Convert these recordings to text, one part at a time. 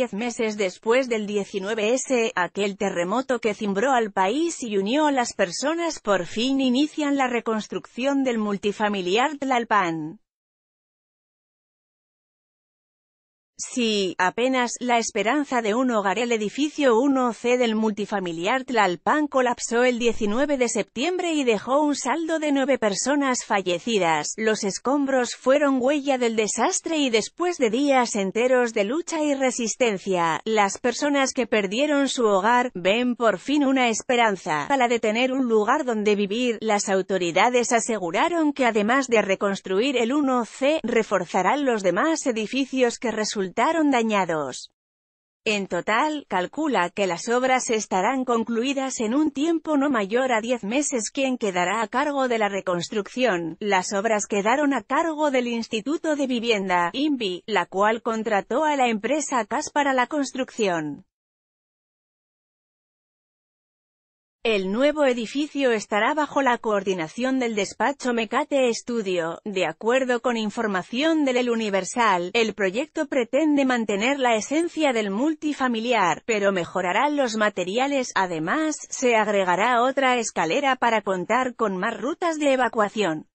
diez meses después del 19S, aquel terremoto que cimbró al país y unió a las personas por fin inician la reconstrucción del multifamiliar Tlalpan. Si apenas, la esperanza de un hogar el edificio 1C del multifamiliar Tlalpan colapsó el 19 de septiembre y dejó un saldo de nueve personas fallecidas. Los escombros fueron huella del desastre y después de días enteros de lucha y resistencia, las personas que perdieron su hogar, ven por fin una esperanza. para detener un lugar donde vivir, las autoridades aseguraron que además de reconstruir el 1C, reforzarán los demás edificios que resultaron dañados. En total, calcula que las obras estarán concluidas en un tiempo no mayor a 10 meses. Quien quedará a cargo de la reconstrucción? Las obras quedaron a cargo del Instituto de Vivienda, INVI, la cual contrató a la empresa CAS para la construcción. El nuevo edificio estará bajo la coordinación del despacho Mecate Studio. De acuerdo con información del El Universal, el proyecto pretende mantener la esencia del multifamiliar, pero mejorará los materiales. Además, se agregará otra escalera para contar con más rutas de evacuación.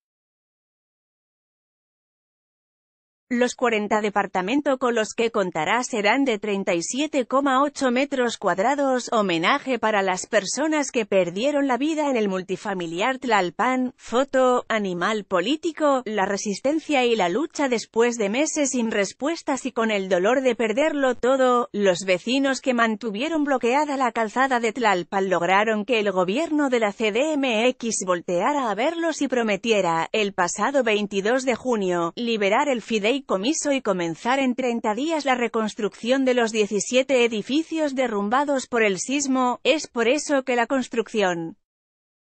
Los 40 departamentos con los que contará serán de 37,8 metros cuadrados, homenaje para las personas que perdieron la vida en el multifamiliar Tlalpan, foto, animal político, la resistencia y la lucha después de meses sin respuestas y con el dolor de perderlo todo, los vecinos que mantuvieron bloqueada la calzada de Tlalpan lograron que el gobierno de la CDMX volteara a verlos y prometiera, el pasado 22 de junio, liberar el fideicomiso comiso y comenzar en 30 días la reconstrucción de los 17 edificios derrumbados por el sismo, es por eso que la construcción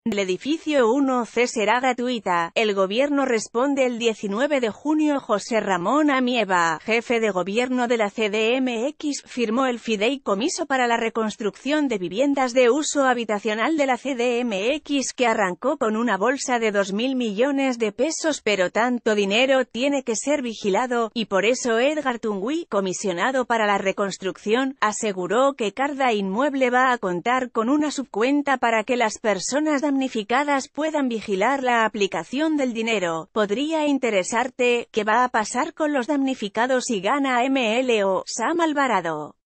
el edificio 1C será gratuita. El gobierno responde el 19 de junio. José Ramón Amieva, jefe de gobierno de la CDMX, firmó el fideicomiso para la reconstrucción de viviendas de uso habitacional de la CDMX que arrancó con una bolsa de 2.000 millones de pesos pero tanto dinero tiene que ser vigilado, y por eso Edgar Tungui, comisionado para la reconstrucción, aseguró que Carda Inmueble va a contar con una subcuenta para que las personas damnificadas puedan vigilar la aplicación del dinero. Podría interesarte, ¿qué va a pasar con los damnificados si gana ML o Sam Alvarado?